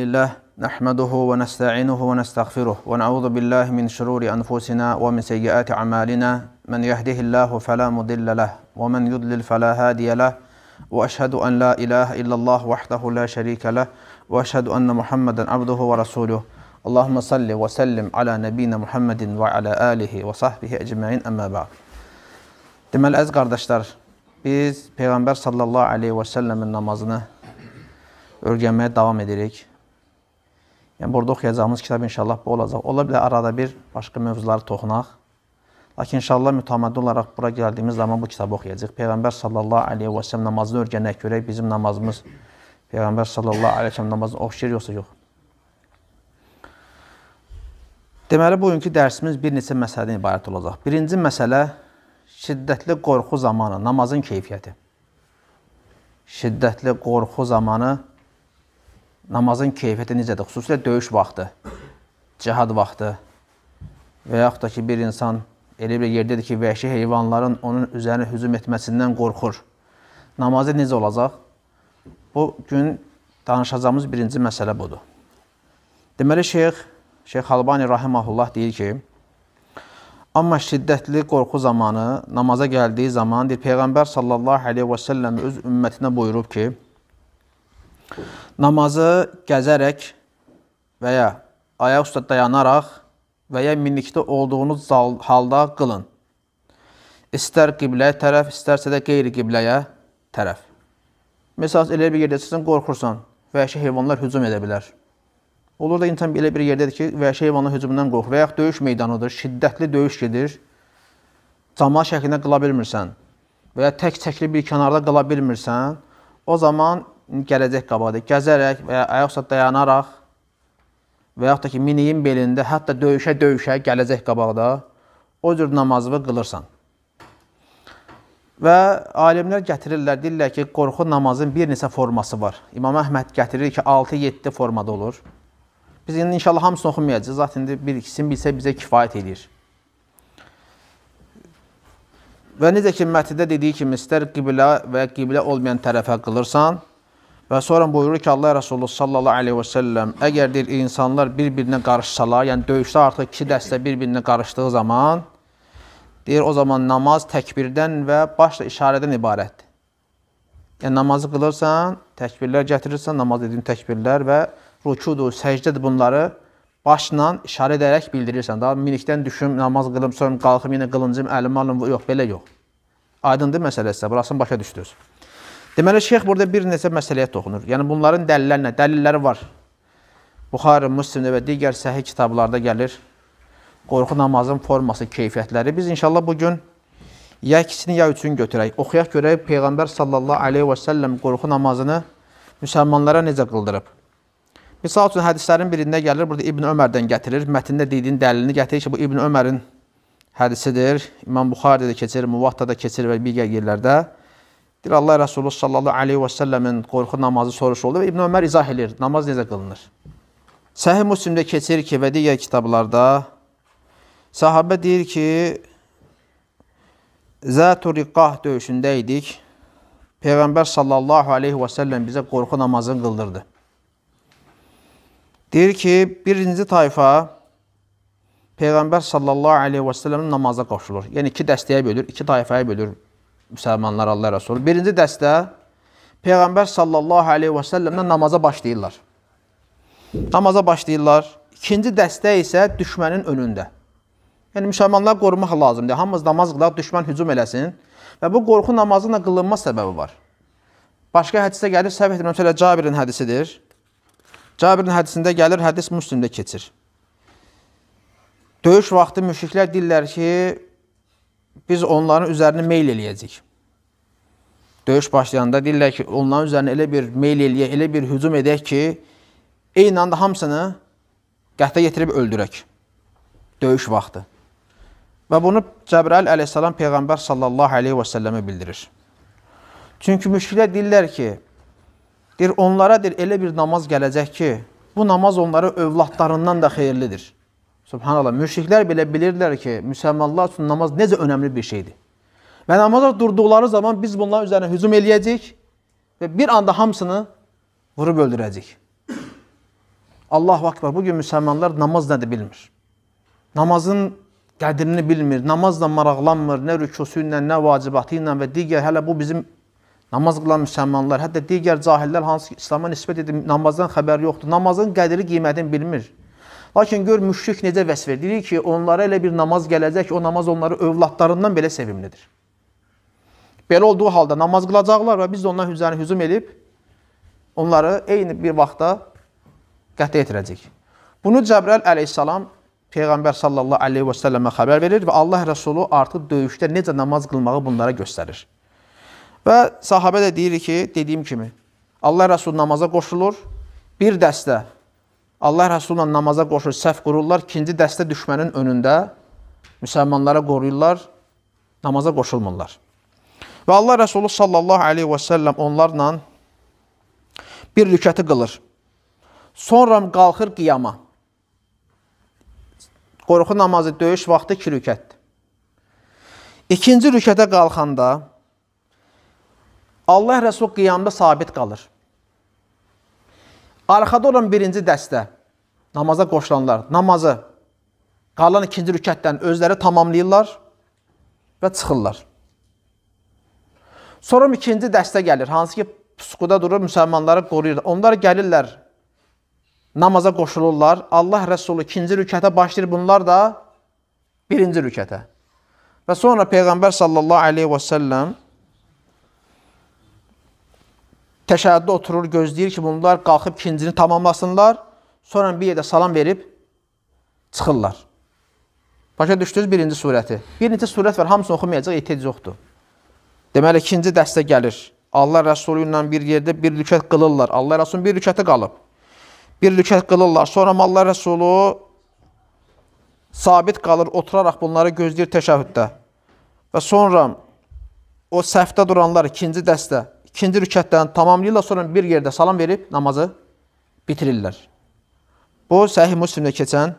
لله نحمده ونستعينه ونستغفره ونعوذ بالله من شرور أنفسنا ومن سيئات أعمالنا من يهده الله فلا مضل له ومن يضلل فلا هادي له وأشهد أن لا إله إلا الله وحده لا شريك له وأشهد أن محمدا عبده ورسوله اللهم صل وسلم على نبينا محمد وعلى آله وصحبه أجمعين أما بعد Deməli, əziz دشتر بيز پیغمبر صلى الله عليه وسلم النمازنا örgənməyə davam edirik. Yəni burada oxuyacağımız kitab inşallah bu olacaq. Ola bilər arada bir başqa mövzulara toxunaq. Lakin inşallah mütəmadi olaraq bura gəldiyimiz zaman bu kitabı oxuyacağıq. Peyğəmbər sallallahu əleyhi və səlləm namazını öyrənək görək bizim namazımız Peyğəmbər sallallahu əleyhi və səlləm namazını oxşayır yoxsa yox. Deməli bugünkü dərsimiz bir neçə məsələdən ibarət olacaq. Birinci məsələ şiddətli qorxu zamanı namazın keyfiyyəti. Şiddətli qorxu zamanı namazın keyfiyyəti necədir? Xüsusilə döyüş vaxtı, cihad vaxtı və yaxud da ki, bir insan elə bir yerdədir ki, vəhşi heyvanların onun üzərinə hücum etməsindən qorxur. Namazı necə olacaq? Bu gün danışacağımız birinci məsələ budur. Deməli, şeyx, şeyx Albani Rahimahullah deyir ki, Amma şiddətli qorxu zamanı, namaza gəldiyi zaman, deyir, Peyğəmbər sallallahu aleyhi və səlləm öz ümmətinə buyurub ki, Namazı gəzərək və ya ayaq üstə dayanaraq və ya minlikdə olduğunuz halda qılın. İstər qibləyə tərəf, istərsə də qeyri-qibləyə tərəf. Məsələn, elə bir yerdə sizin qorxursan, vəhşi heyvanlar hücum edə bilər. Olur da insan elə bir yerdədir ki, vəhşi heyvanın hücumundan qorxur və yaxud döyüş meydanıdır, şiddətli döyüş gedir, cama şəklində qıla bilmirsən və ya tək-təkli bir kənarda qıla bilmirsən, o zaman gələcək qabaqda gəzərək və ya ayaqsa dayanaraq və yaxud da ki, miniyin belində, hətta döyüşə-döyüşə gələcək qabaqda o cür namazını qılırsan. Və alimlər gətirirlər, deyirlər ki, qorxu namazın bir neçə forması var. İmam Əhməd gətirir ki, 6-7 formada olur. Biz indi inşallah hamısını oxumayacağız. Zaten indi bir ikisini bilsə bizə kifayət edir. Və necə ki, mətndə dediyi kimi istər qiblə və qiblə olmayan tərəfə qılırsan, Və sonra buyurur ki, Allah Rəsulü sallallahu aleyhi və səlləm, əgər deyir, insanlar bir-birinə qarışsalar, yəni döyüşdə artıq iki dəstə bir-birinə qarışdığı zaman, deyir, o zaman namaz təkbirdən və başla işarədən ibarətdir. Yəni, namazı qılırsan, təkbirlər gətirirsən, namaz dediyim təkbirlər və rükudur, səcdədir bunları başla işarə edərək bildirirsən. Daha minikdən düşüm, namaz qılım, sonra qalxım, yenə qılıncım, əlim alım, yox, belə yox. Aydındır məsələsə, burasını başa düşdünüz. Deməli, şeyx burada bir neçə məsələyə toxunur. Yəni, bunların dəlillərinə, dəlilləri var. Buxarı, Müslimdə və digər səhi kitablarda gəlir. Qorxu namazın forması, keyfiyyətləri. Biz inşallah bugün ya ikisini, ya üçünü götürək. Oxuyaq görək Peyğəmbər sallallahu aleyhi və səlləm qorxu namazını müsəlmanlara necə qıldırıb. Misal üçün, hədislərin birində gəlir, burada İbn Ömərdən gətirir. Mətində dediyin dəlilini gətirir ki, bu İbn Ömərin hədisidir. İmam Buxarədə keçir, Muvatta'da keçir və digər yerlərdə. Deyir Allah Rəsulü sallallahu əleyhi və səlləmin qorxu namazı soruşuldu və İbn Ömər izah eləyir, namaz necə qılınır. Səhih Müslimdə keçir ki, və digər kitablarda sahabə deyir ki, Zətur Riqqah döyüşündə idik. Peyğəmbər sallallahu əleyhi və səlləm bizə qorxu namazını qıldırdı. Deyir ki, birinci tayfa Peyğəmbər sallallahu əleyhi və səlləmin namaza qoşulur. Yəni iki dəstəyə bölür, iki tayfaya bölür müsəlmanlar Allah Rəsulü. Birinci dəstə Peyğəmbər sallallahu aleyhi və səlləmlə namaza başlayırlar. Namaza başlayırlar. İkinci dəstə isə düşmənin önündə. Yəni, müsəlmanlar qorumaq lazımdır. Hamımız namaz qılaq, düşmən hücum eləsin. Və bu qorxu namazına qılınma səbəbi var. Başqa hədisdə gəlir, səhv etmirəm, sölə Cabirin hədisidir. Cabirin hədisində gəlir, hədis müslümdə keçir. Döyüş vaxtı müşriklər deyirlər ki, biz onların üzərinə meyl eləyəcəyik. Döyüş başlayanda deyirlər ki, onların üzərinə elə bir meyl eləyək, elə bir hücum edək ki, eyni anda hamısını qəhtə yetirib öldürək. Döyüş vaxtı. Və bunu Cəbrail əleyhissalam Peyğəmbər sallallahu aleyhi və səlləmə bildirir. Çünki müşkilə deyirlər ki, deyir, onlara deyir, elə bir namaz gələcək ki, bu namaz onlara övladlarından da xeyirlidir. Subhanallah, müşriklər belə bilirdilər ki, müsəlmanlar üçün namaz necə önəmli bir şeydir. Və namaza durduqları zaman biz bunların üzərinə hücum eləyəcəyik və bir anda hamısını vurub öldürəcəyik. Allahu akbar. Bu gün müsəlmanlar namaz nədir bilmir. Namazın qədrini bilmir, namazla maraqlanmır, nə rükusu ilə, nə vacibatı ilə və digər hələ bu bizim namaz qılan müsəlmanlar, hətta digər cahillər hansı ki, İslama nisbət edib namazdan xəbəri yoxdur. Namazın qədri, qiymətini bilmir. Lakin gör müşrik necə vəsf edilir ki, onlara elə bir namaz gələcək, o namaz onları övladlarından belə sevimlidir. Belə olduğu halda namaz qılacaqlar və biz də onların üzərinə hücum edib onları eyni bir vaxtda qətl etirəcək. Bunu Cəbrəl əleyhissalam Peyğəmbər sallallahu aleyhi və səlləmə xəbər verir və Allah Rəsulu artıq döyüşdə necə namaz qılmağı bunlara göstərir. Və sahabə də deyir ki, dediyim kimi, Allah Rəsulu namaza qoşulur, bir dəstə Allah Rəsulunla namaza qoşur, səhv qururlar, ikinci dəstə düşmənin önündə müsəlmanlara qoruyurlar, namaza qoşulmurlar. Və Allah Rəsulu sallallahu aleyhi və səlləm onlarla bir rükəti qılır. Sonra qalxır qiyama. Qorxu namazı döyüş vaxtı iki rükətdir. İkinci rükətə qalxanda Allah Rəsul qiyamda sabit qalır. Arxada olan birinci dəstə, namaza qoşulanlar, namazı qalan ikinci rükətdən özləri tamamlayırlar və çıxırlar. Sonra ikinci dəstə gəlir, hansı ki, pusquda durur, müsəlmanları qoruyur. Onlar gəlirlər, namaza qoşulurlar. Allah Rəsulü ikinci rükətə başlayır, bunlar da birinci rükətə. Və sonra Peyğəmbər sallallahu aleyhi və səlləm təşəhhüdə oturur, gözləyir ki, bunlar qalxıb ikincini tamamlasınlar, sonra bir yerdə salam verib çıxırlar. Başa düşdünüz birinci surəti. Birinci surət var, hamısını oxumayacaq, ehtiyac yoxdur. Deməli, ikinci dəstə gəlir. Allah Rəsulü ilə bir yerdə bir rükət qılırlar. Allah Rəsulünün bir rükəti qalıb. Bir rükət qılırlar. Sonra Allah Rəsulü sabit qalır, oturaraq bunları gözləyir təşəhüddə. Və sonra o səhvdə duranlar, ikinci dəstə, ikinci rükətdən tamamlayırlar, sonra bir yerdə salam verib namazı bitirirlər. Bu, Səhih Müslimdə keçən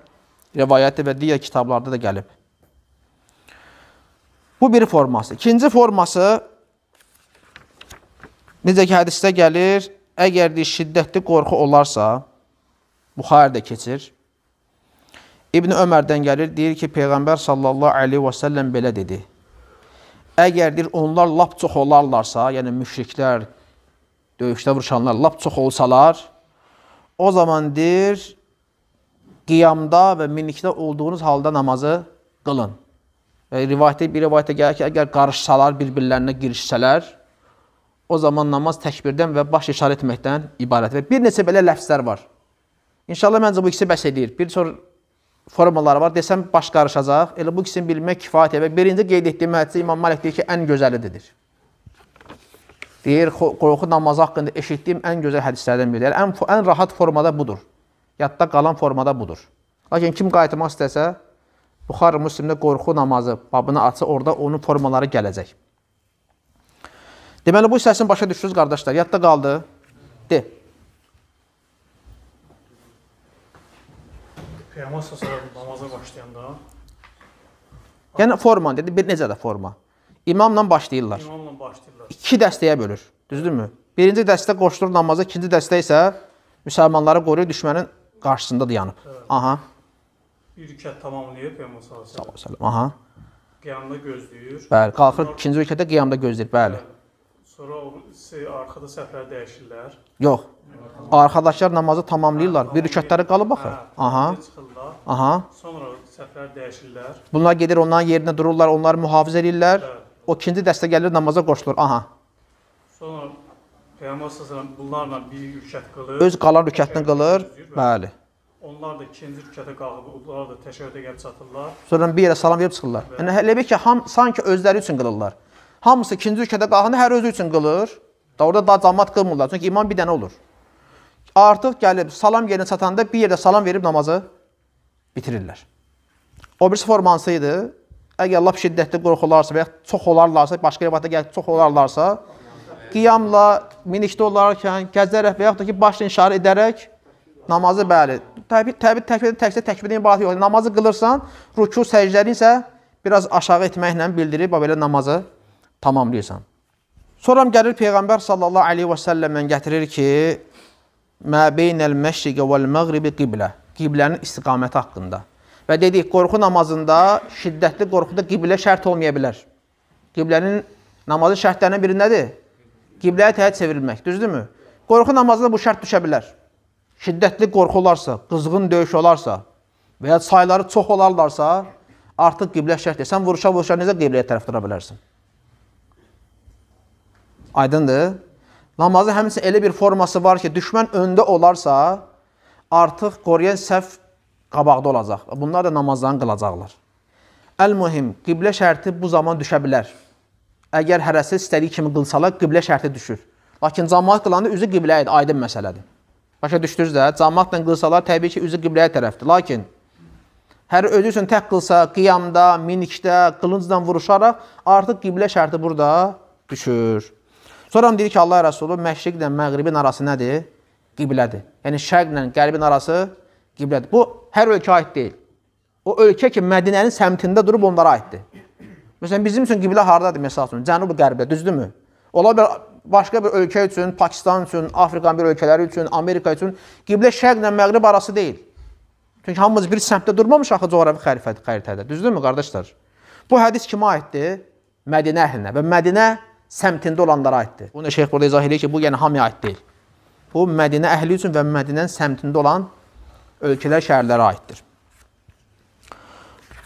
rivayətdə və digər kitablarda da gəlib. Bu bir forması. İkinci forması, necə ki, hədisdə gəlir, əgər deyir, şiddətli qorxu olarsa, Buxarədə keçir, İbn Ömərdən gəlir, deyir ki, Peyğəmbər sallallahu aleyhi və səlləm belə dedi. Əgər deyir, onlar lap çox olarlarsa, yəni müşriklər, döyüşdə vuruşanlar lap çox olsalar, o zaman deyir, qiyamda və minikdə olduğunuz halda namazı qılın. Və rivayətdə, bir rivayətdə gəlir ki, əgər qarışsalar, bir-birlərinə girişsələr, o zaman namaz təkbirdən və baş işarə etməkdən ibarətdir. Bir neçə belə ləfzlər var. İnşallah məncə bu ikisi bəs edir. Bir sonra formaları var. Desəm baş qarışacaq. Elə bu ikisini bilmək kifayət edir. Birinci qeyd etdiyim hədisi İmam Malik deyir ki, ən gözəlidir. Deyir, qorxu namazı haqqında eşitdiyim ən gözəl hədislərdən biridir. Yəni, ən, ən rahat formada budur. Yadda qalan formada budur. Lakin kim qayıtmaq istəsə, Buxar Müslimdə qorxu namazı babını açsa, orada onun formaları gələcək. Deməli, bu hissəsini başa düşdünüz, qardaşlar. Yadda qaldı. De. Peyğəmbər sallallahu namaza başlayanda Yəni forma dedi, bir necə də forma. İmamla başlayırlar. İmamla başlayırlar. İki dəstəyə bölür, düzdürmü? Birinci dəstə qoşulur namaza, ikinci dəstə isə müsəlmanları qoruyur, düşmənin qarşısında dayanıb. Yəni. Evet. Aha. Bir rükət tamamlayıb Peyğəmbər sallallahu əleyhi və səlləm. Aha. Qiyamda gözləyir. Bəli, qalxır ikinci rükətdə qiyamda gözləyir, bəli. bəli. Sonra arxada səhvləri dəyişirlər. Yox. Arxadaşlar namazı tamamlayırlar. Bir rükətləri qalıb axı. Hə, Aha. Aha. Sonra səhvləri dəyişirlər. Bunlar gedir onların yerinə dururlar, onları mühafizə eləyirlər. Bəli. Hə. O ikinci dəstə gəlir namaza qoşulur. Aha. Sonra Peyğəmbər sallallahu bunlarla bir rükət qılır. Öz qalan rükətini qılır. Bəli. Onlar da ikinci rükətə qalıb, onlar da təşəhhüdə gəlib çatırlar. Sonra bir yerə salam verib çıxırlar. Yəni elə bil ki, ham sanki özləri üçün qılırlar. Hamısı ikinci rükədə qalxanda hər özü üçün qılır. Da orada daha cəmaət qılmırlar. Çünki imam bir dənə olur. Artıq gəlib salam yerinə çatanda bir yerdə salam verib namazı bitirirlər. O birisi formansı idi. Əgər lap şiddətli qorxularsa və ya çox olarlarsa, başqa rivayətdə gəlir çox olarlarsa, qiyamla minikdə olarkən gəzərək və yaxud da ki, başla inşarə edərək namazı bəli. Təbii təbii təkbirdə təkcə təkbirdən ibarət yoxdur. Namazı qılırsan, ruku, səcdəni isə biraz aşağı etməklə bildirib, belə namazı tamamlayırsan. Sonra gəlir Peyğəmbər sallallahu aleyhi və səlləmdən gətirir ki, Mə beynəl məşriqə vəl məğribi qiblə, qiblənin istiqaməti haqqında. Və dedik, qorxu namazında, şiddətli qorxuda qiblə şərt olmaya bilər. Qiblənin namazı şərtlərindən biri nədir? Qibləyə təhət çevrilmək, düzdürmü? Qorxu namazında bu şərt düşə bilər. Şiddətli qorxu olarsa, qızğın döyüş olarsa və ya sayları çox olarlarsa, artıq qiblə şərt deyil. Sən vuruşa-vuruşa necə qibləyə tərəf dura bilərsən? Aydındır? Namazı həmçinin elə bir forması var ki, düşmən öndə olarsa, artıq qoruyan səhv qabaqda olacaq. Bunlar da namazlarını qılacaqlar. Əl-mühim, qiblə şərti bu zaman düşə bilər. Əgər hərəsi istədiyi kimi qılsalar, qiblə şərti düşür. Lakin cəmaat qılanda üzü qibləyə idi, aydın məsələdir. Başa düşdünüz də, cəmaatla qılsalar təbii ki, üzü qibləyə tərəfdir. Lakin hər özü üçün tək qılsa, qiyamda, minikdə, qılıncla vuruşaraq artıq qiblə şərti burada düşür. Sonra deyir ki, Allah Rəsulü məşriqlə məğribin arası nədir? Qiblədir. Yəni şərqlə qərbin arası qiblədir. Bu hər ölkə aid deyil. O ölkə ki, Mədinənin səmtində durub onlara aiddir. Məsələn, bizim üçün qiblə hardadır məsəl üçün? Cənub-qərbdə, düzdürmü? Ola bilər başqa bir ölkə üçün, Pakistan üçün, Afrikanın bir ölkələri üçün, Amerika üçün qiblə şərqlə məğrib arası deyil. Çünki hamımız bir səmtdə durmamış axı coğrafi xəritədə, xəritədə. Düzdürmü qardaşlar? Bu hədis kimə aiddir? Mədinə əhlinə və Mədinə səmtində olanlara aiddir. Bunu şeyx burada izah edir ki, bu yəni hamıya aid deyil. Bu Mədinə əhli üçün və Mədinənin səmtində olan ölkələr, şəhərlərə aiddir.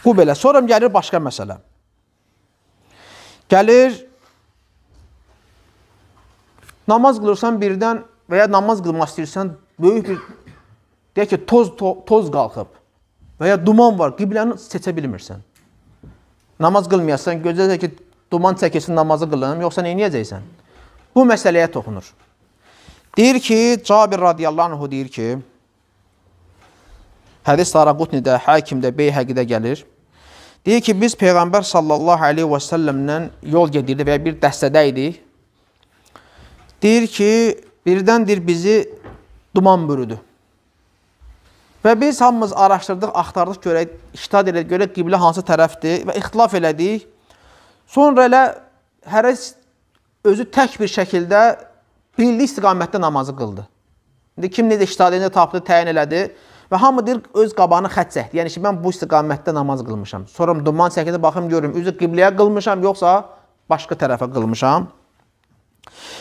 Bu belə. Sonra gəlir başqa məsələ. Gəlir namaz qılırsan birdən və ya namaz qılmaq istəyirsən, böyük bir deyək ki, toz to toz qalxıb və ya duman var, qibləni seçə bilmirsən. Namaz qılmayasan, gözlə ki, duman çəkilsin, namazı qılım, yoxsa nə edəcəksən? Bu məsələyə toxunur. Deyir ki, Cabir radiyallahu anhu deyir ki, hədis Saraqutnidə, Hakimdə, Beyhəqidə gəlir. Deyir ki, biz Peyğəmbər sallallahu aleyhi və səlləmlə yol gedirdi və ya bir dəstədə idi. Deyir ki, birdəndir bizi duman bürüdü. Və biz hamımız araşdırdıq, axtardıq görək, iştad elədik, görək qiblə hansı tərəfdir və ixtilaf elədik. Sonra elə hərəs özü tək bir şəkildə bildi istiqamətdə namazı qıldı. İndi kim necə iştahlarını tapdı, təyin elədi və hamı deyir öz qabağını xətt çəkdi. Yəni ki, mən bu istiqamətdə namaz qılmışam. Sonra duman çəkildi, baxım görüm, üzü qibləyə qılmışam, yoxsa başqa tərəfə qılmışam.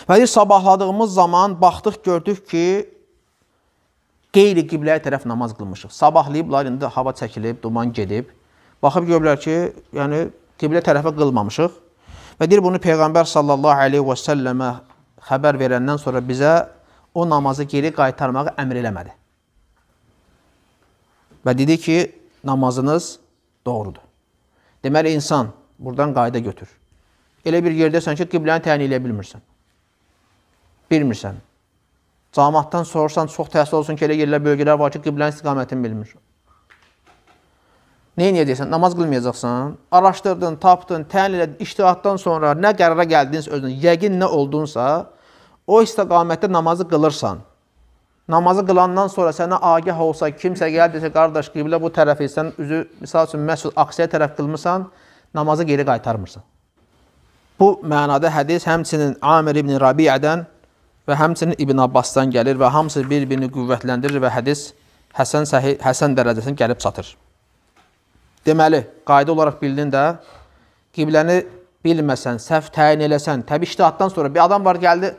Və deyir, sabahladığımız zaman baxdıq, gördük ki, qeyri-qibləyə tərəf namaz qılmışıq. Sabahlayıblar, indi hava çəkilib, duman gedib. Baxıb görürlər ki, yəni qiblə tərəfə qılmamışıq. Və deyir bunu Peyğəmbər sallallahu aleyhi və səlləmə xəbər verəndən sonra bizə o namazı geri qaytarmağı əmr eləmədi. Və dedi ki, namazınız doğrudur. Deməli, insan buradan qayda götür. Elə bir yerdəsən ki, qibləni təyin eləyə bilmirsən. Bilmirsən. Camatdan sorsan, çox təəssüf olsun ki, elə yerlər, bölgələr var ki, qiblənin istiqamətini bilmir. Neyin edəcəksən? Namaz qılmayacaqsan. Araşdırdın, tapdın, təhlil edin, iştihatdan sonra nə qərara gəldiniz özün, yəqin nə oldunsa, o istiqamətdə namazı qılırsan. Namazı qılandan sonra sənə agah olsa, kimsə gəl desə, qardaş, qiblə bu tərəfi, sən üzü, misal üçün, məsud aksiyə tərəf qılmırsan, namazı geri qaytarmırsan. Bu mənada hədis həmçinin Amir ibn Rabiədən və həmçinin İbn Abbasdan gəlir və hamısı bir-birini qüvvətləndirir və hədis Həsən, səhi, Həsən dərəcəsini gəlib çatır. Deməli, qayda olaraq bildin də, qibləni bilməsən, səhv təyin eləsən, təbii iştihatdan sonra bir adam var gəldi,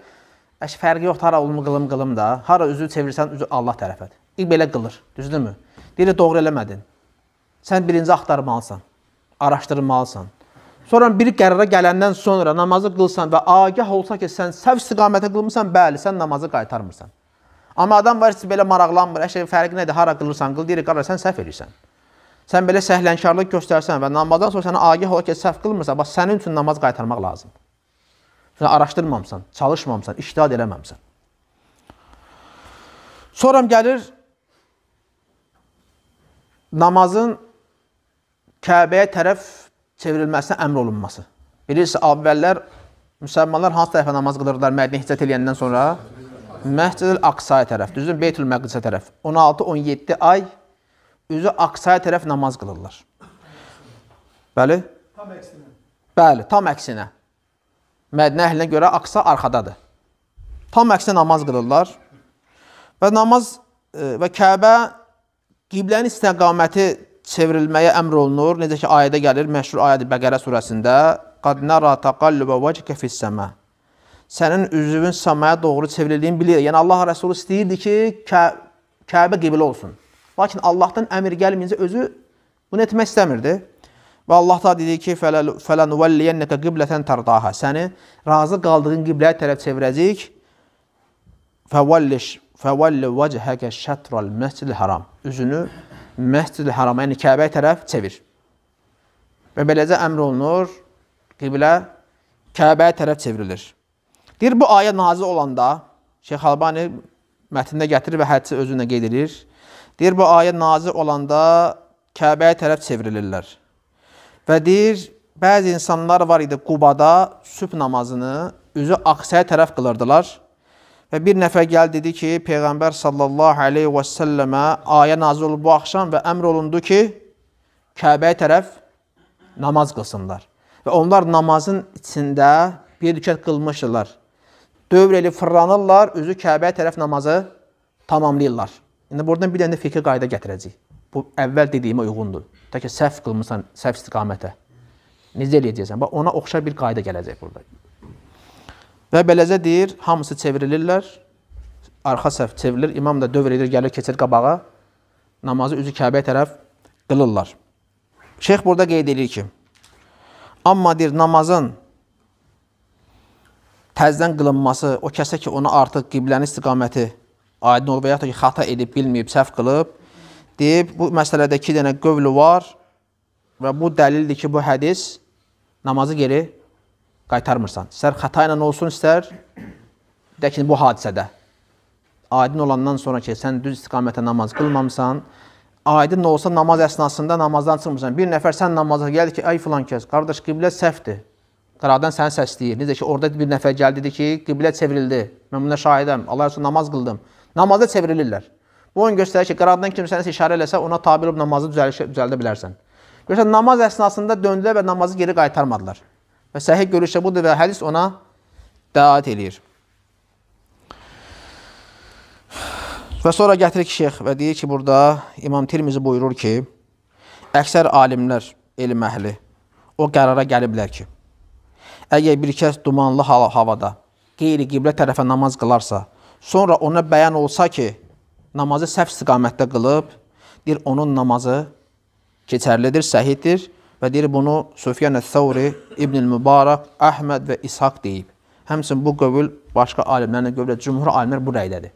əş fərqi yoxdur, hara olma qılım qılım da, hara üzü çevirsən, üzü Allah tərəfədir. İlk belə qılır, düzdürmü? Deyir, doğru eləmədin. Sən birinci axtarmalısan, araşdırmalısan. Sonra bir qərara gələndən sonra namazı qılsan və agah olsa ki, sən səhv istiqamətə qılmısan, bəli, sən namazı qaytarmırsan. Amma adam var ki, belə maraqlanmır, əşək fərqi nədir, hara qılırsan, qıl, deyir, qardaş, sən səhv edirsən. Sən belə səhlənkarlıq göstərsən və namazdan sonra sənə agih ola ki, səhv qılmırsa, bax sənin üçün namaz qaytarmaq lazımdır. Sən araşdırmamısan, çalışmamısan, iştihad eləməmsən. Sonra gəlir namazın Kəbəyə tərəf çevrilməsinə əmr olunması. Bilirsiniz, əvvəllər müsəlmanlar hansı tərəfə namaz qılırdılar Mədinə hicrət eləyəndən sonra? Məscidül Aqsaya tərəf, düzdür? Beytül Məqdisə tərəf. 16-17 ay üzü Aksaya tərəf namaz qılırlar. Bəli? Tam əksinə. Bəli, tam əksinə. Mədinə əhlinə görə Aksa arxadadır. Tam əksinə namaz qılırlar. Və namaz e, və Kəbə qiblənin istiqaməti çevrilməyə əmr olunur. Necə ki, ayədə gəlir, məşhur ayədir Bəqərə surəsində. Qad nəra taqallubə vəcəkə fissəmə. Sənin üzvün səmaya doğru çevrildiyin bilir. Yəni, Allah Rəsulü istəyirdi ki, Kəbə qiblə olsun. Lakin Allahdan əmr gəlməyincə özü bunu etmək istəmirdi. Və Allah da dedi ki, fələnuvəlliyənnəkə qiblətən tərdaha. Səni razı qaldığın qibləyə tərəf çevirəcək. Fəvəlliş, fəvəlli vəchəkə şətrəl məscid haram. Üzünü məscid harama, yəni Kəbəyə tərəf çevir. Və beləcə əmr olunur, qiblə Kəbəyə tərəf çevrilir. Deyir, bu ayə nazil olanda Şeyx Albani mətnində gətirir və hədisi özünə qeyd edir. Deyir, bu ayə nazir olanda Kəbəyə tərəf çevrilirlər. Və deyir, bəzi insanlar var idi Qubada sübh namazını üzü Aksaya tərəf qılırdılar. Və bir nəfər gəldi dedi ki, Peyğəmbər sallallahu aleyhi və səlləmə ayə nazir olub bu axşam və əmr olundu ki, Kəbəyə tərəf namaz qılsınlar. Və onlar namazın içində bir dükət qılmışdılar. Dövr elib fırlanırlar, üzü Kəbəyə tərəf namazı tamamlayırlar. İndi buradan bir dənə fiqhi qayda gətirəcək. Bu əvvəl dediyimə uyğundur. Təkcə səhv qılmısan səhv istiqamətə. Necə eləyəcəksən? Bax ona oxşar bir qayda gələcək burada. Və beləcə deyir, hamısı çevrilirlər. Arxa səhv çevrilir. İmam da dövr edir, gəlir, keçir qabağa. Namazı üzü Kəbəyə tərəf qılırlar. Şeyx burada qeyd edir ki, amma deyir namazın təzdən qılınması o kəsə ki, ona artıq qiblənin istiqaməti aydın olub və yaxud da ki, xata edib, bilməyib, səhv qılıb, deyib, bu məsələdə iki dənə qövlü var və bu dəlildir ki, bu hədis namazı geri qaytarmırsan. İstər xəta ilə olsun, istər də ki, bu hadisədə. Aydın olandan sonra ki, sən düz istiqamətə namaz qılmamısan, aydın olsa namaz əsnasında namazdan çıxmırsan. Bir nəfər sən namaza gəldi ki, ay filan kəs, qardaş qiblə səhvdir. Qıradan səni səsləyir. Necə ki, orada bir nəfər gəldi dedi ki, qiblə çevrildi. Mən buna şahidəm. Allah üçün namaz qıldım. Namaza çevrilirlər. Bu onu göstərir ki, qıraatdan kim sənə işarə eləsə, ona tabi olub namazı düzəldə bilərsən. Görürsən, namaz əsnasında döndülər və namazı geri qaytarmadılar. Və səhih görüşdə budur və hədis ona dəat eləyir. Və sonra gətirir ki, şeyx və deyir ki, burada İmam Tirmizi buyurur ki, əksər alimlər, elm əhli o qərara gəliblər ki, əgər bir kəs dumanlı havada qeyri-qiblə tərəfə namaz qılarsa, Sonra ona bəyan olsa ki, namazı səhv istiqamətdə qılıb, deyir onun namazı keçərlidir, səhiddir və deyir bunu Sufyan əs-Səvri, İbnül Mübarək, Əhməd və İshaq deyib. Həmçinin bu qövül başqa alimlərlə qövlə cümhur alimlər bu rəydədir.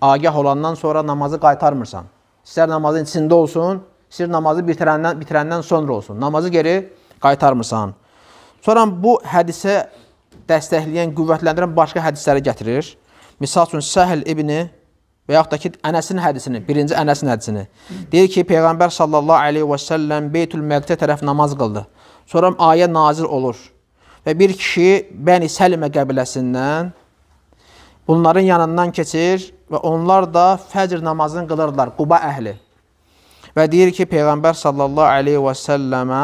Agah olandan sonra namazı qaytarmırsan. İstər namazın içində olsun, istər namazı bitirəndən bitirəndən sonra olsun. Namazı geri qaytarmırsan. Sonra bu hədisə dəstəkləyən, qüvvətləndirən başqa hədisləri gətirir. Misal üçün Səhil ibni və yaxud da ki, Ənəsin hədisini, birinci Ənəsin hədisini. Deyir ki, Peyğəmbər sallallahu aleyhi və səlləm Beytül Məqdə tərəf namaz qıldı. Sonra ayə nazil olur və bir kişi Bəni Səlimə qəbiləsindən bunların yanından keçir və onlar da fəcr namazını qılırlar, Quba əhli. Və deyir ki, Peyğəmbər sallallahu aleyhi və səlləmə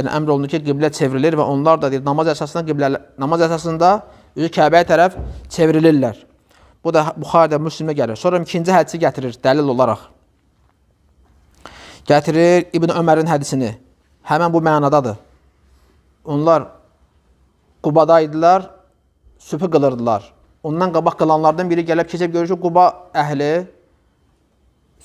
yəni əmr olunur ki, qiblə çevrilir və onlar da deyir, namaz əsasında qiblə, namaz əsasında üzü Kəbəyə tərəf çevrilirlər. Bu da Buxarədə, Müslimdə gəlir. Sonra ikinci hədisi gətirir dəlil olaraq. Gətirir İbn Ömərin hədisini. Həmən bu mənadadır. Onlar Qubada idilər, süpü qılırdılar. Ondan qabaq qılanlardan biri gəlib keçib görür ki, Quba əhli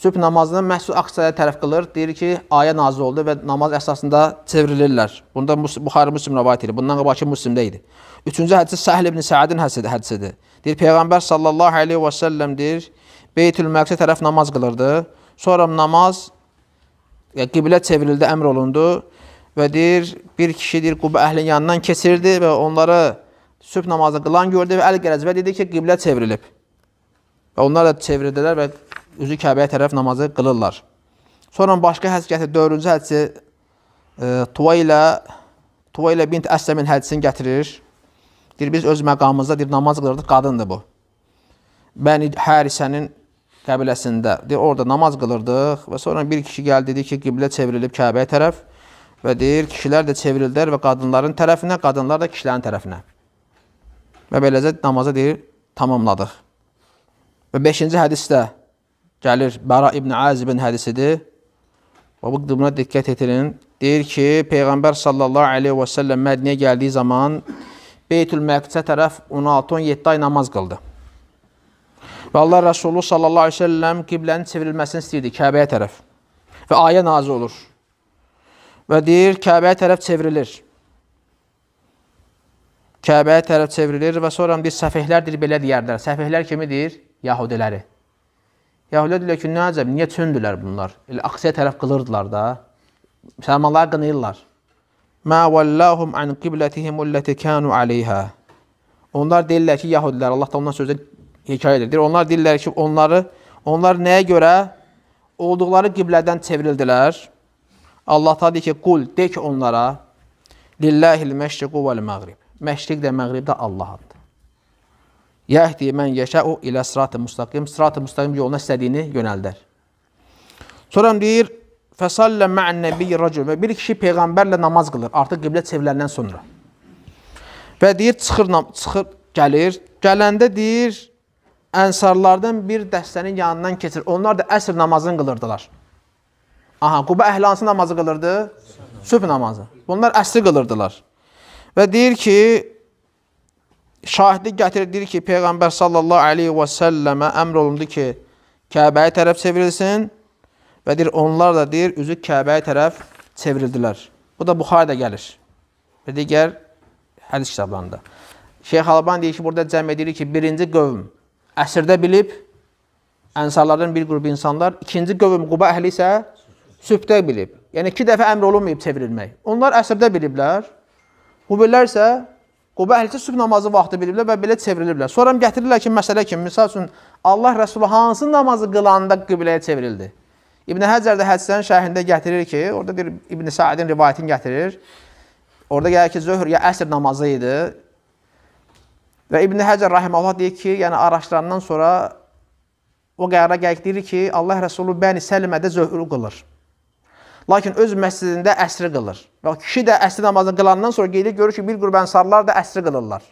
sübh namazına məhsul aksiyaya tərəf qılır. Deyir ki, ayə nazil oldu və namaz əsasında çevrilirlər. Bunda Buxarı Müslim rəvayət edir. Bundan qabaqki Müslimdə idi. Üçüncü hədisi Səhl ibn Səadin hədisidir. Deyir, Peyğəmbər sallallahu aleyhi və səlləm deyir, Beytül Məqsə tərəf namaz qılırdı. Sonra namaz qiblə çevrildi, əmr olundu və deyir, bir kişi deyir, Quba əhlin yanından keçirdi və onları sübh namazı qılan gördü və əl gələcə və dedi ki, qiblə çevrilib. Və onlar da çevirdilər və üzü Kəbəyə tərəf namazı qılırlar. Sonra başqa hədis gətirir. Dördüncü hədisi e, Tuvaylə Tuvaylə bint Əsləmin hədisini gətirir. Deyir, biz öz məqamımızda deyir, namaz qılırdıq, qadındır bu. Bəni Hərisənin qəbiləsində, deyir, orada namaz qılırdıq və sonra bir kişi gəldi, dedi ki, qiblə çevrilib Kəbəyə tərəf və deyir, kişilər də çevrildilər və qadınların tərəfinə, qadınlar da kişilərin tərəfinə. Və beləcə namazı deyir, tamamladıq. Və 5-ci hədisdə gəlir Bəra ibn Azibin hədisidir. Və bu buna diqqət etirin. Deyir ki, Peyğəmbər sallallahu aleyhi və səlləm Mədniyə gəldiyi zaman Beytül Məqdisə tərəf 16-17 ay namaz qıldı. Və Allah Rəsulü sallallahu aleyhi və səlləm qiblənin çevrilməsini istəyirdi Kəbəyə tərəf. Və ayə nazı olur. Və deyir, Kəbəyə tərəf çevrilir. Kəbəyə tərəf çevrilir və sonra deyir, səfihlərdir, belə deyərlər. Səfihlər kimidir? Yahudiləri. Yahudilər deyirlər ki, nə əcəb, niyə çöndülər bunlar? Elə axsiya tərəf qılırdılar da. Müsəlmanlar qınayırlar. Mə vəllahum an qiblətihim ulləti kanu aleyhə. Onlar deyirlər ki, Yahudilər, Allah da ondan sözdə hekayə edir. Onlar deyirlər ki, onları, onlar nəyə görə olduqları qiblədən çevrildilər? Allah da deyir ki, qul, de ki onlara, lilləhil məşriqu vəl məğrib. Məşriq də, məğrib də Allahın. Yəhdi mən yəşəu ilə sırat-ı müstəqim, sırat-ı müstəqim yoluna istədiyini yönəldər. Sonra deyir, fəsallə mə'ən nəbiyyi racul və bir kişi peyğəmbərlə namaz qılır, artıq qiblə çevriləndən sonra. Və deyir, çıxır, çıxır gəlir, gələndə deyir, ənsarlardan bir dəstənin yanından keçir. Onlar da əsr namazını qılırdılar. Aha, Quba əhli hansı namazı qılırdı? Sübh namazı. Bunlar əsri qılırdılar. Və deyir ki, şahidlik gətirdir ki, Peyğəmbər sallallahu aleyhi və səlləmə əmr olundu ki, Kəbəyə tərəf çevrilsin və deyir, onlar da deyir, üzü Kəbəyə tərəf çevrildilər. Bu da Buxarədə gəlir və digər hədis kitablarında. Şeyx Alban deyir ki, burada cəm edirik ki, birinci qövm əsrdə bilib, ənsarlardan bir qrup insanlar, ikinci qövm Quba əhli isə sübhdə bilib. Yəni, iki dəfə əmr olunmayıb çevrilmək. Onlar əsrdə biliblər, Qubillər isə Quba əhli sübh namazı vaxtı biliblər və belə çevriliblər. Sonra gətirirlər ki, məsələ kimi, misal üçün, Allah Rəsulu hansı namazı qılanda qibləyə çevrildi? İbn Həcər də hədislərin şərhində gətirir ki, orada deyir İbn Saidin rivayətini gətirir. Orada gəlir ki, zöhr ya əsr namazı idi. Və İbn Həcər rahimehullah deyir ki, yəni araşdırandan sonra o qərara gəlir ki, Allah Rəsulu Bəni Səlimədə zöhrü qılır. Lakin öz məscidində əsri qılır. Və kişi də əsri namazını qılandan sonra gedir, görür ki, bir qrup ənsarlar da əsri qılırlar.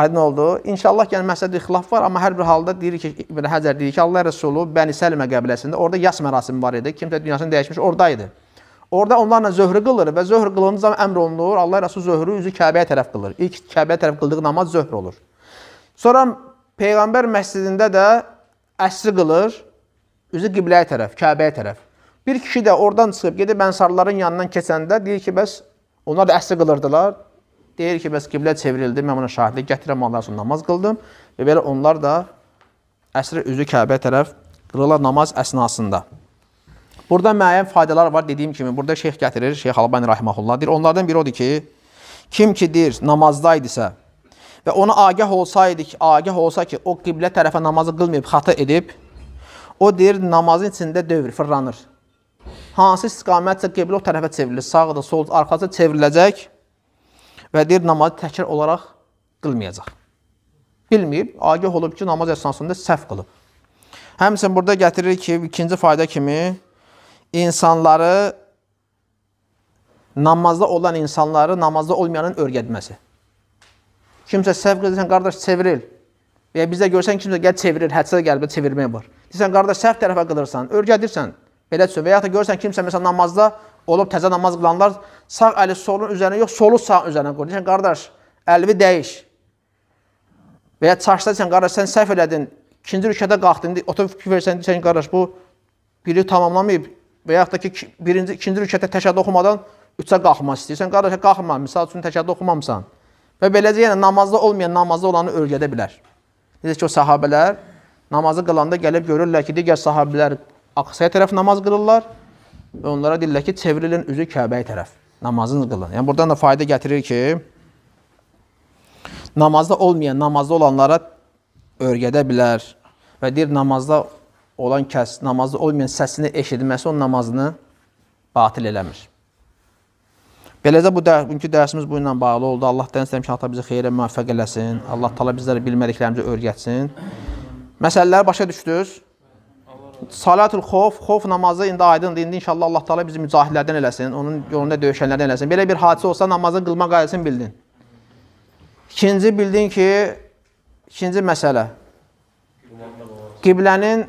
Aydın oldu. İnşallah yəni məsələdə ixtilaf var, amma hər bir halda deyir ki, İbn Həcər deyir ki, Allah Rəsulu Bəni Səlimə qəbiləsində orada yas mərasimi var idi. Kimsə dünyasını dəyişmiş oradaydı. Orada onlarla zöhrü qılır və zöhr qılındığı zaman əmr olunur. Allah Rəsulu zöhrü üzü Kəbəyə tərəf qılır. İlk Kəbəyə tərəf qıldığı namaz zöhr olur. Sonra Peyğəmbər məscidində də əsri qılır, üzü qibləyə tərəf, Kəbəyə tərəf. Bir kişi də oradan çıxıb gedib Ənsarların yanından keçəndə deyir ki, bəs onlar da əhsə qılırdılar. Deyir ki, bəs qiblə çevrildi, mən buna şahidlik gətirəm, Allah üçün namaz qıldım. Və belə onlar da əsrə üzü Kəbəyə tərəf qılırlar namaz əsnasında. Burada müəyyən faydalar var dediyim kimi. Burada şeyx gətirir, Şeyx Albani rahimehullah deyir. Onlardan biri odur ki, kim ki deyir namazdaydisa və ona agah olsaydı ki, agah olsa ki, o qiblə tərəfə namazı qılmayıb, xata edib, o deyir namazın içində dövr, fırlanır hansı istiqamətsə qiblə o tərəfə çevrilir, sağdır, soldur, arxası çevriləcək və deyir namazı təkrar olaraq qılmayacaq. Bilməyib, agah olub ki, namaz əsnasında səhv qılıb. Həmçinin burada gətirir ki, ikinci fayda kimi insanları namazda olan insanları namazda olmayanın öyrətməsi. Kimsə səhv qılırsan, qardaş çeviril. Və ya bizdə görsən kimsə gəl çevirir, hədsə gəlbə çevirmək var. Deyirsən qardaş səhv tərəfə qılırsan, öyrədirsən. Belə düşür. Və ya da görürsən kimsə məsələn namazda olub təzə namaz qılanlar sağ əli solun üzərinə yox, solu sağın üzərinə qoyur. Deyirsən qardaş, əlvi dəyiş. Və ya çarşıda sən qardaş sən səhv elədin. İkinci rükədə qalxdın, indi otur fikir versən sən qardaş bu biri tamamlamayıb və ya da ki birinci ikinci rükətdə təşəhhüd oxumadan üçə qalxmaq istəyirsən. Qardaş qalxma, misal üçün təşəhhüd oxumamısan. Və beləcə yəni namazda olmayan namazda olanı öyrədə bilər. Necə ki o sahabelər namazı qılanda gəlib görürlər ki, digər sahabelər Axsaya tərəf namaz qılırlar və onlara deyirlər ki, çevrilin üzü Kəbəyə tərəf. Namazınızı qılın. Yəni buradan da fayda gətirir ki, namazda olmayan, namazda olanlara öyrədə bilər və deyir namazda olan kəs, namazda olmayan səsini eşitməsi onun namazını batil eləmir. Beləcə bu dərs, bugünkü dərsimiz bu ilə bağlı oldu. Allah təala istəyirəm ki, Allah bizi xeyrə müvəffəq eləsin. Allah təala bizləri bilmədiklərimizi öyrətsin. Məsələləri başa düşdünüz? Salatul xof, xof namazı indi aydındır. İndi inşallah Allah Taala bizi mücahidlərdən eləsin, onun yolunda döyüşənlərdən eləsin. Belə bir hadisə olsa namazın qılma qaydasını bildin. İkinci bildin ki, ikinci məsələ. Qiblənin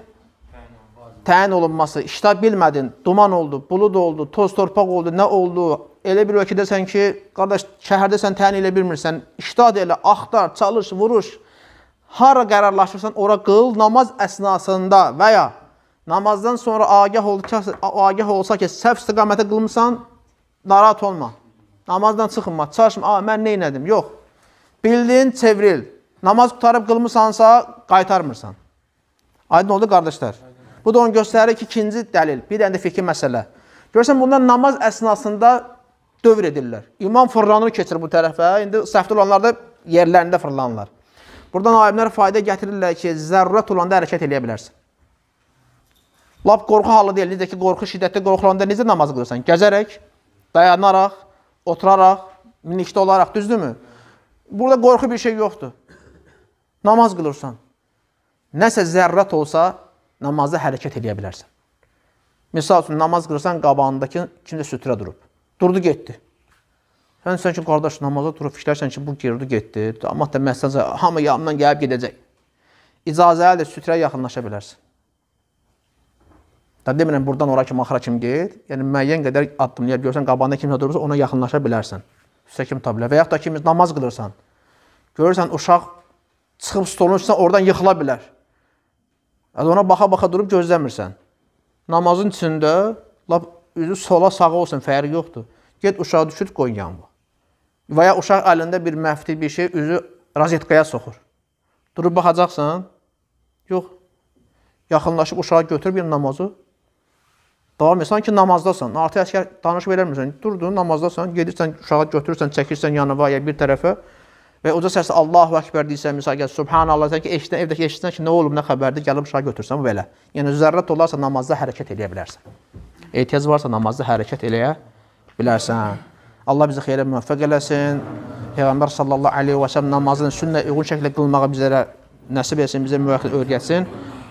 təyin olunması, iştah bilmədin, duman oldu, bulud oldu, toz torpaq oldu, nə oldu? Elə bir ölkədəsən ki, qardaş, şəhərdə sən təyin elə bilmirsən. İştah elə, axtar, çalış, vuruş. Hara qərarlaşırsan, ora qıl namaz əsnasında və ya Namazdan sonra agah, ol, agah olsa ki, səhv istiqamətə qılmısan, narahat olma. Namazdan çıxınma, çalışma, a, mən neynədim? Yox. Bildin, çevril. Namaz qutarıb qılmısansa, qaytarmırsan. Aydın oldu, qardaşlar. Bu da onu göstərir ki, ikinci dəlil, bir dənə də fikir məsələ. Görürsən, bunlar namaz əsnasında dövr edirlər. İmam fırlanır, keçir bu tərəfə. İndi səhvdə olanlar da yerlərində fırlanırlar. Buradan alimlər fayda gətirirlər ki, zərurət olanda hərəkət eləyə bilərsən. Lap qorxu halı deyil. Necə ki, qorxu şiddətli qorxulanda necə namaz qılırsan? Gəzərək, dayanaraq, oturaraq, minikdə olaraq, düzdürmü? Burada qorxu bir şey yoxdur. Namaz qılırsan. Nəsə zərrət olsa, namazda hərəkət edə bilərsən. Misal üçün, namaz qırırsan, qabağındakı kimsə sütrə durub. Durdu, getdi. Hə, sən sən ki, qardaş, namaza durub fikirlərsən ki, bu girdi, getdi. Amma da məsələcə, hamı yanından gəlib gedəcək. İcazə ələ sütrə yaxınlaşa bilərsən. Da demirəm burdan ora ki, maxara kimi get. Yəni müəyyən qədər addımlayıb görsən qabağında kimsə durursa, ona yaxınlaşa bilərsən. Üstə kim tapa bilər və yaxud da ki, namaz qılırsan. Görürsən uşaq çıxıb stolun üstünə oradan yıxıla bilər. Yəni ona baxa-baxa durub gözləmirsən. Namazın içində lap üzü sola sağa olsun, fərqi yoxdur. Get uşağı düşür, qoy yanına. Və ya uşaq əlində bir məftil bir şey üzü rozetkaya soxur. Durub baxacaqsan? Yox. Yaxınlaşıb uşağı götürüb bir yəni namazı Davam et. Sanki namazdasan. Artıq əskər danışıb eləmirsən. Durdun namazdasan, gedirsən uşağı götürürsən, çəkirsən yanına ya yəni bir tərəfə və oca səslə Allahu Əkbər deyirsən, misal Subhanallah deyirsən ki, eşidən, evdəki eşidən ki, nə olub, nə xəbərdir, gəlib uşağı götürsən belə. Yəni zərrət olarsa namazda hərəkət eləyə bilərsən. Ehtiyac varsa namazda hərəkət eləyə bilərsən. Allah bizi xeyrə müvəffəq eləsin. Peyğəmbər sallallahu əleyhi və səlləm namazını sünnə uyğun şəkildə qılmağı bizlərə nəsib etsin, bizə müvəqqət öyrətsin.